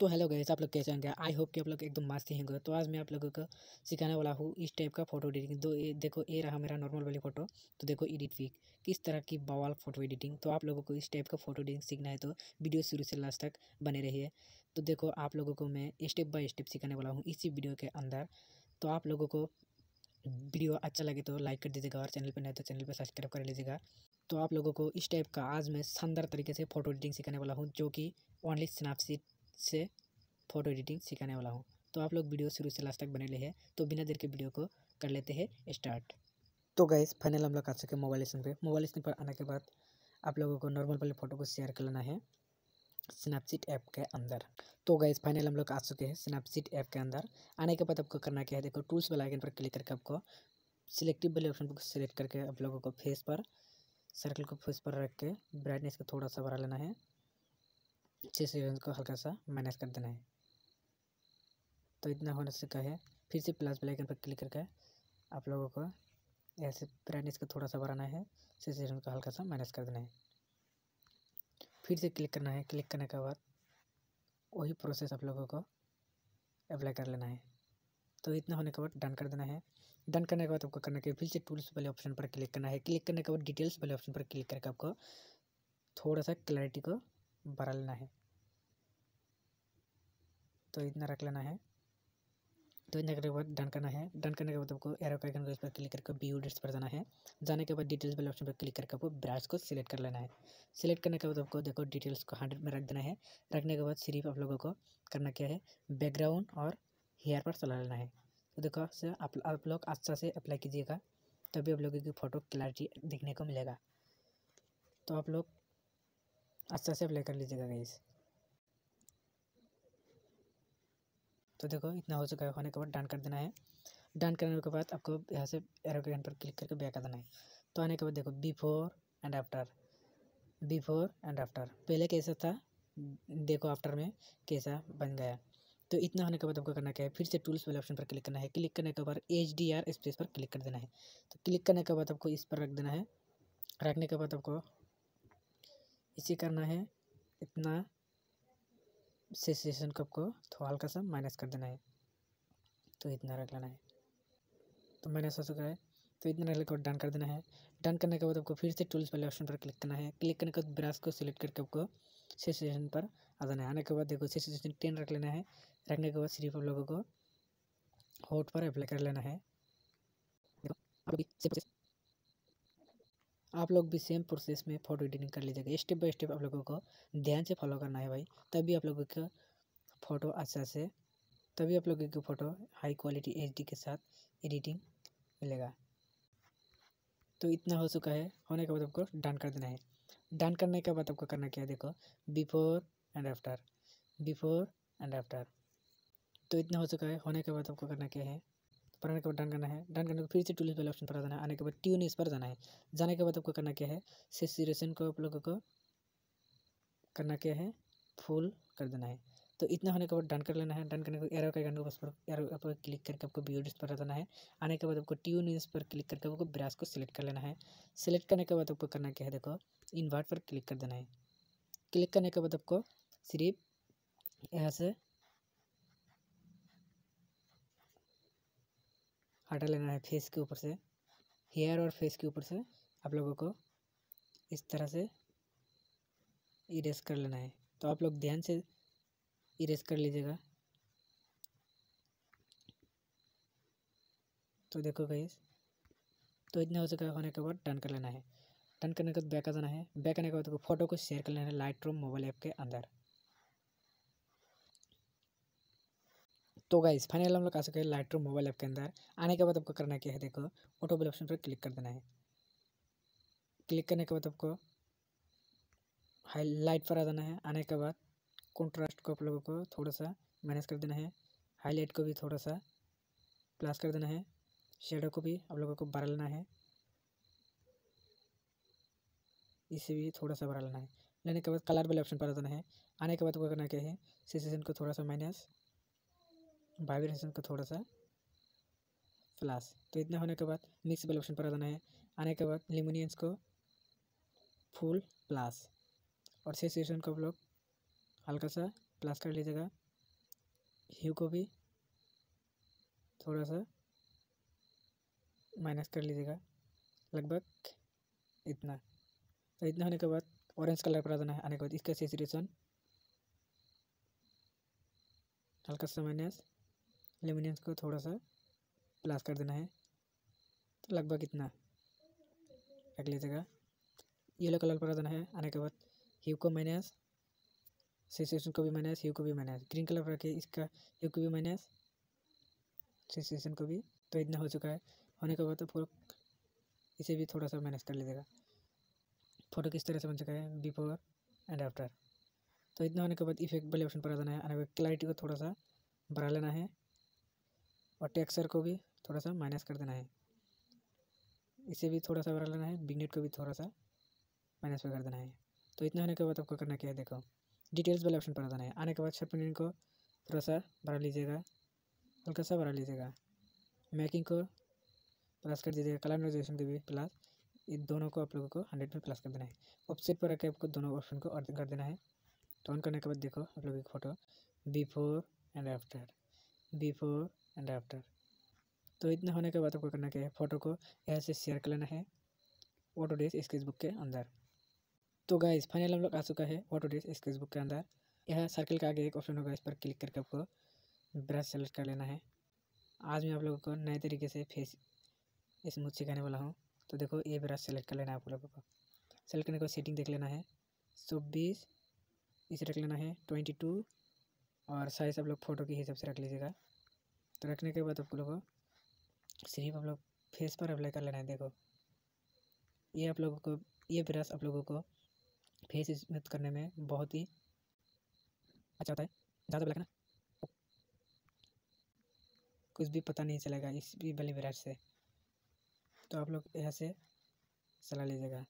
तो हेलो गए आप लोग कैसे होंगे आई होप कि आप लोग एकदम मस्त ही होंगे तो आज मैं आप लोगों को सिखाने वाला हूँ इस टाइप का फोटो एडिटिंग दो ए, देखो ये रहा मेरा नॉर्मल वाली फ़ोटो तो देखो एडिट पिक किस तरह की बवाल फोटो एडिटिंग तो आप लोगों को इस टाइप का फोटो एडिटिंग सीखना है तो वीडियो शुरू से लास्ट तक बने रही तो देखो आप लोगों को मैं स्टेप बाय स्टेप सिखाने वाला हूँ इसी वीडियो के अंदर तो आप लोगों को वीडियो अच्छा लगे तो लाइक कर दीजिएगा और चैनल पर नहीं तो चैनल पर सब्सक्राइब कर लीजिएगा तो आप लोगों को इस टाइप का आज मैं शानदार तरीके से फोटो एडिटिंग सिखाने वाला हूँ जो कि ओनली स्नैपसीट से फ़ोटो एडिटिंग सिखाने वाला हूँ तो आप लोग वीडियो शुरू से लास्ट तक बने रहे तो बिना देर के वीडियो को कर लेते हैं स्टार्ट तो गए फाइनल हम लोग आ चुके मोबाइल स्क्रीन पर मोबाइल स्क्रीन पर आने के बाद आप लोगों को नॉर्मल वाले फ़ोटो को शेयर कर लेना है स्नैपचिट ऐप के अंदर तो गए फाइनल हम लोग आ चुके हैं स्नैपचिट ऐप के अंदर आने के बाद आपको करना क्या है देखो टूल्स वाला आइकन पर क्लिक करके आपको सिलेक्टिव वाले ऑप्शन को सिलेक्ट करके आप लोगों को फेस पर सर्कल को फेस पर रख के ब्राइटनेस को थोड़ा सा बढ़ा लेना है से इक्वेशन को हल्का सा माइनस कर देना है तो इतना होने से कहे फिर से प्लस बेल आइकन पर क्लिक करके आप लोगों को ऐसे ब्राइटनेस को थोड़ा सा बढ़ाना है सेचुरेशन को हल्का सा माइनस कर देना है फिर से क्लिक करना है क्लिक करने के बाद वही प्रोसेस आप लोगों को अप्लाई कर लेना है तो इतना होने के बाद डन कर देना है डन करने के बाद आपको करना है फिर से टूल्स वाले ऑप्शन पर क्लिक करना है क्लिक करने के बाद डिटेल्स वाले ऑप्शन पर क्लिक करके आपको थोड़ा सा क्लैरिटी को बरलना लेना है तो इतना रख लेना है तो इतना करने के बाद डन करना है डन करने के बाद आपको एरो का आइकन पर क्लिक करके व्यू डिटेल्स पर जाना है जाने के बाद डिटेल्स वाले ऑप्शन पर क्लिक करके आपको ब्रांच को सिलेक्ट कर लेना है सिलेक्ट करने के बाद आपको देखो डिटेल्स को हंड्रेड में रख देना है रखने के बाद सिर्फ आप लोगों को करना क्या है बैकग्राउंड और हेयर पर चला लेना है तो देखो आप, आप लोग अच्छा से अप्लाई कीजिएगा तभी आप लोगों की फ़ोटो क्लैरिटी देखने को मिलेगा तो आप लोग अच्छा से अप्लाई कर लीजिएगा गैस तो देखो इतना हो चुका है होने के बाद डन कर देना है डन करने के बाद आपको यहाँ से एरो के पर क्लिक करके बैक कर देना है तो आने के बाद देखो before and after before and after पहले कैसा था देखो आफ्टर में कैसा बन गया तो इतना होने के बाद आपको करना क्या है फिर से टूल्स वाले ऑप्शन पर क्लिक करना है क्लिक करने के बाद एच डी आर स्पेस पर क्लिक कर देना है तो क्लिक करने के बाद आपको इस पर रख देना है रखने के बाद आपको इसी करना है इतना सेसेशन कप को थोड़ा हल्का सा माइनस कर देना है तो इतना रख लेना है तो माइनस हो चुका है तो इतना रख लेकर डन कर देना है डन करने के बाद आपको फिर से टूल्स वाले ऑप्शन पर क्लिक करना है क्लिक करने के बाद ब्रश को सिलेक्ट करके आपको सेसेशन पर आ जाना है आने के बाद देखो सेसेशन टेन रख लेना है रखने के बाद सिर्फ आप लोगों को होट पर अप्लाई कर लेना है आप लोग भी सेम प्रोसेस में फोटो एडिटिंग कर लीजिएगा स्टेप बाय स्टेप आप लोगों को ध्यान से फॉलो करना है भाई तभी आप लोगों का फ़ोटो अच्छा से तभी आप लोगों की फ़ोटो हाई क्वालिटी एच के साथ एडिटिंग मिलेगा तो इतना हो चुका है होने के बाद आपको डन कर देना है डन करने के बाद आपको करना क्या है देखो before and after before and after तो इतना हो चुका है होने के बाद आपको करना क्या है बनाने के बाद डन करना है डन करने के फिर से टूल वाले ऑप्शन पर आ जाना है आने के बाद ट्यून इस पर जाना है जाने के बाद आपको करना क्या है सेचुरेशन को आप लोगों को करना क्या है फुल कर देना है तो इतना होने के बाद डन कर लेना है डन करने के बाद एरो का एरो पर एरो पर क्लिक करके आपको ब्यूटिस पर जाना है आने के बाद आपको ट्यून न्यूज़ पर क्लिक करके आपको ब्रश को सिलेक्ट कर लेना है सिलेक्ट करने के बाद आपको करना क्या है देखो इन्वर्ट पर क्लिक कर देना है क्लिक करने के बाद आपको सिर्फ यहाँ से हटा लेना है फेस के ऊपर से हेयर और फेस के ऊपर से आप लोगों को इस तरह से इरेज कर लेना है तो आप लोग ध्यान से इरेज कर लीजिएगा तो देखो भाई तो इतना हो चुका होने के बाद टर्न कर लेना है टर्न करने के बाद बैक आ जाना है बैक आने के बाद फोटो को शेयर कर लेना है लाइट रूम मोबाइल ऐप के अंदर तो गाइज फाइनल हम लोग आ सकते हैं लाइट रूम मोबाइल ऐप के अंदर आने के बाद आपको करना क्या है देखो ऑटो बिल ऑप्शन पर क्लिक कर देना है क्लिक करने के बाद आपको हाई लाइट पर आ जाना है आने के बाद कॉन्ट्रास्ट को आप लोगों को थोड़ा सा माइनस कर देना है हाईलाइट को भी थोड़ा सा प्लस कर देना है शेडो को भी आप लोगों को बढ़ा लेना है इसे भी थोड़ा सा बढ़ा लेना है लेने के बाद कलर वाले ऑप्शन पर आ जाना है आने के बाद आपको करना क्या है सेसेशन को थोड़ा सा माइनस वाइब्रेशन का थोड़ा सा फ्लास तो इतना होने के बाद मिक्स बल ऑप्शन पर आ जाना है आने के बाद लिमोनियंस को फुल प्लास और सेचुएशन को आप लोग हल्का सा प्लास कर लीजिएगा ह्यू को भी थोड़ा सा माइनस कर लीजिएगा लगभग इतना तो इतना होने के बाद ऑरेंज कलर पर आ जाना है आने के बाद इसका सेचुरेशन हल्का सा माइनस एल्यूमिनियम को थोड़ा सा प्लास कर देना है तो लगभग इतना रख लीजिएगा येलो कलर पर देना है आने के बाद ह्यू को माइनस सेसेशन को भी माइनस ह्यू को भी माइनस ग्रीन कलर पर रखिए इसका ह्यू को भी माइनस सेसेशन को भी तो इतना हो चुका है होने के बाद तो फोटो इसे भी थोड़ा सा माइनस कर लीजिएगा फोटो किस तरह से बन चुका है बिफोर एंड आफ्टर तो इतना होने के बाद इफेक्ट वाले ऑप्शन पर आ जाना है आने के क्लैरिटी को थोड़ा सा बढ़ा लेना है और टेक्सचर को भी थोड़ा सा माइनस कर देना है इसे भी थोड़ा सा बढ़ा लेना है बिगनेट को भी थोड़ा सा माइनस पर कर देना है तो इतना होने के बाद आपको करना क्या है देखो डिटेल्स वाले ऑप्शन पर आ जाना है आने के बाद शर्पनिंग को थोड़ा सा बढ़ा लीजिएगा हल्का सा बढ़ा लीजिएगा मैकिंग को प्लस कर दीजिएगा कलर नोजेशन को भी प्लस इन दोनों को आप लोगों को हंड्रेड में प्लस कर देना है ऑप्शन पर रखकर आपको दोनों ऑप्शन को ऑर्डर कर देना है तो ऑन करने के बाद देखो आप लोगों की photo before and after before and after तो इतना होने के बाद आपको करना क्या है फ़ोटो को यहाँ से शेयर कर लेना है ऑटो डेस स्केच बुक के अंदर तो गाइज फाइनल हम लोग आ चुका है ऑटो डेस स्केच बुक के अंदर यहाँ सर्कल का आगे एक ऑप्शन होगा इस पर क्लिक करके आपको ब्रश सेलेक्ट कर लेना है आज मैं आप लोगों को नए तरीके से फेस स्मूथ सिखाने वाला हूँ तो देखो ये ब्रश सेलेक्ट कर लेना है आप लोगों को सेलेक्ट करने को सेटिंग देख लेना है चौबीस इसे रख लेना है ट्वेंटी टू और साइज़ आप लोग फ़ोटो के हिसाब से रख लीजिएगा तो रखने के बाद आप लोग को सिर्फ आप लोग फेस पर अप्लाई कर लेना है देखो ये आप लोगों को ये ब्रश आप लोगों को फेस स्मूथ करने में बहुत ही अच्छा होता है ज़्यादा ब्लैक ना कुछ भी पता नहीं चलेगा इस भी वाली ब्रश से तो आप लोग यहाँ से सलाह लीजिएगा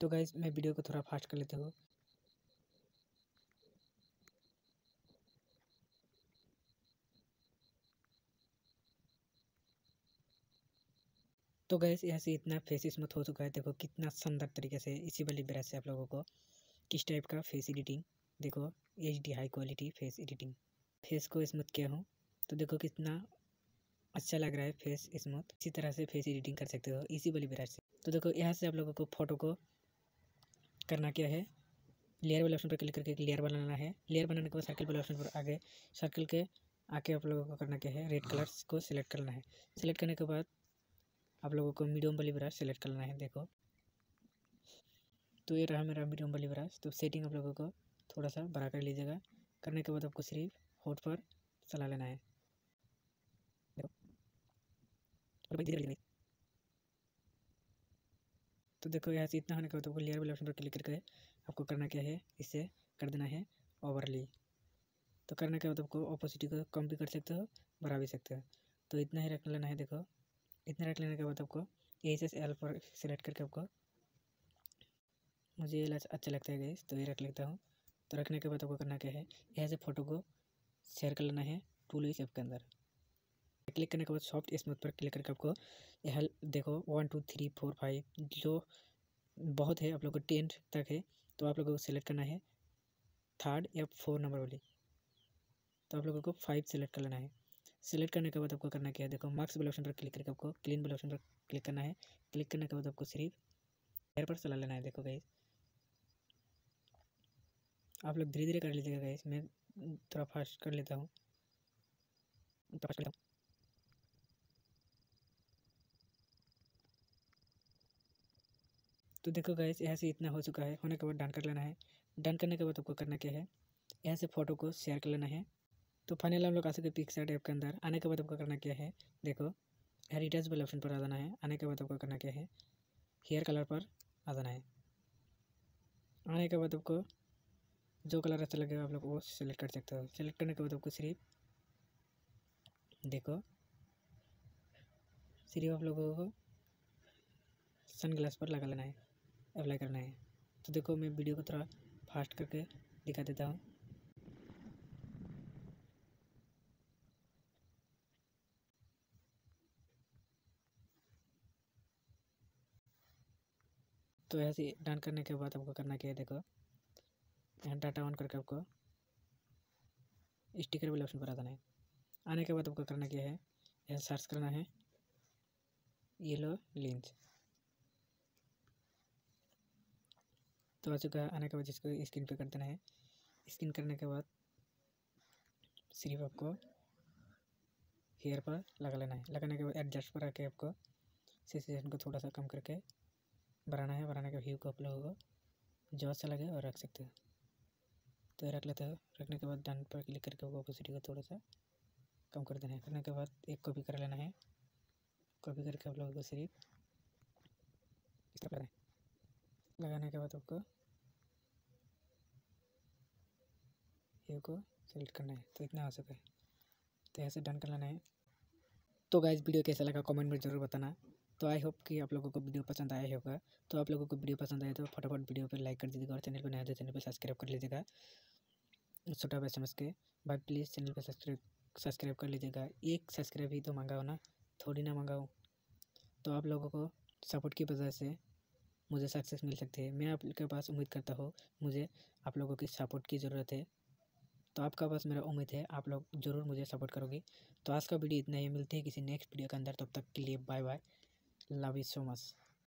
तो गाइज मैं वीडियो को थोड़ा फास्ट कर लेते हूँ तो गैस यहाँ से इतना फेस स्मूथ हो चुका तो है देखो कितना शानदार तरीके से इसी वाली ब्रश से आप लोगों को किस टाइप का फेस एडिटिंग देखो H high quality face editing face को स्मूथ किया हूँ तो देखो कितना अच्छा लग रहा है फेस स्मूथ इसी तरह से फेस एडिटिंग कर सकते हो इसी वाली ब्रश से तो देखो यहाँ से आप लोगों को फ़ोटो को करना क्या है लेयर वाले ऑप्शन पर क्लिक करके एक लेयर बनाना है लेयर बनाने के बाद सर्कल वाले ऑप्शन पर आगे सर्कल के आके आप लोगों को करना क्या है रेड कलर्स को सिलेक्ट करना है सिलेक्ट करने के बाद आप लोगों को मीडियम वाली ब्रश सेलेक्ट करना है देखो तो ये रहा मेरा मीडियम वाली ब्रश तो सेटिंग आप लोगों को थोड़ा सा बड़ा कर लीजिएगा करने के बाद आपको सिर्फ होट पर चला लेना है तो देखो यहाँ से इतना होने के बाद आपको लेयर वाले ऑप्शन पर क्लिक करके आपको करना क्या है इसे कर देना है ओवरली तो करने के बाद आपको अपोजिट को कम भी कर सकते हो बढ़ा भी सकते हो तो इतना ही रख लेना है देखो इतना रेट लेने के बाद आपको ए एस एस एल पर सिलेक्ट करके आपको मुझे ये अच्छा लगता है गैस तो ये रख लेता हूँ तो रखने के बाद आपको करना क्या है यहाँ से फ़ोटो को शेयर कर लेना है टूल इस ऐप के अंदर क्लिक करने के बाद सॉफ्ट स्मूथ पर क्लिक करके आपको यह देखो one two three four five जो बहुत है आप लोग को टेन तक है तो आप लोगों को सिलेक्ट करना है थर्ड या फोर नंबर वाली तो आप लोगों को फाइव सेलेक्ट कर लेना है सेलेक्ट करने के बाद आपको करना क्या है देखो मार्क्स वाले ऑप्शन पर क्लिक करके आपको क्लीन वाले ऑप्शन पर क्लिक करना है क्लिक करने के बाद आपको सिर्फ हेयर पर चला लेना है देखो गाइज आप लोग धीरे धीरे कर लीजिएगा गाइज मैं थोड़ा फास्ट कर लेता हूँ फास्ट कर तो देखो गैस यहाँ से इतना हो चुका है होने के बाद डन कर लेना है डन करने के बाद आपको करना क्या है यहाँ से फ़ोटो को शेयर कर लेना है तो फाइनल हम लोग आ सकते पिक्सर ऐप के अंदर आने के बाद आपको करना क्या है देखो हेरिटेज वाले ऑप्शन पर आ जाना है आने के बाद आपको करना क्या है हेयर कलर पर आ जाना है आने के बाद आपको जो कलर अच्छा लगेगा आप लोग वो सेलेक्ट कर सकते हो सेलेक्ट करने के बाद आपको सिर्फ देखो सिर्फ आप लोगों को सन ग्लास पर लगा लेना है अप्लाई करना है तो देखो मैं वीडियो को थोड़ा फास्ट करके दिखा देता हूँ तो ऐसे डन करने के बाद आपको करना क्या है देखो यहाँ डाटा ऑन करके आपको स्टिकर वाले ऑप्शन पर आना है आने के बाद आपको करना क्या है यहाँ सर्च करना है येलो लिंच तो आ चुका है आने के बाद इसको स्क्रीन पे कर देना है स्क्रीन करने के बाद सिर्फ आपको हेयर पर लगा लेना है लगाने के बाद एडजस्ट पर आके आपको सेशन को थोड़ा सा कम करके बनाना है बनाने का व्यू को आप लोगों को जो से अच्छा लगे और रख सकते हो तो रख लेते हो रखने के बाद डन पर क्लिक करके ओपोसिटी को थोड़ा सा कम कर देना है करने के बाद एक कॉपी कर लेना है कॉपी करके आप लोगों को सिर्फ इस तरह लगाने के बाद आपको व्यू को सेलेक्ट करना है तो इतना हो सके तो ऐसे डन कर लेना है तो गाइज वीडियो कैसा लगा कमेंट में ज़रूर बताना तो आई होप कि आप लोगों को वीडियो पसंद आया होगा तो आप लोगों को वीडियो पसंद आया तो फटाफट वीडियो पर लाइक कर दीजिएगा और चैनल पर नया तो चैनल पर सब्सक्राइब कर लीजिएगा छोटा भाई समझ के भाई प्लीज़ चैनल पर सब्सक्राइब सब्सक्राइब कर लीजिएगा एक सब्सक्राइब ही तो मंगाओ ना थोड़ी ना मंगाओ तो आप लोगों को सपोर्ट की वजह से मुझे सक्सेस मिल सकती है मैं आपके पास उम्मीद करता हूँ मुझे आप लोगों की सपोर्ट की ज़रूरत है तो आपका पास मेरा उम्मीद है आप लोग ज़रूर मुझे सपोर्ट करोगे तो आज का वीडियो इतना ही मिलती है किसी नेक्स्ट वीडियो के अंदर तब तक के लिए बाय बाय la más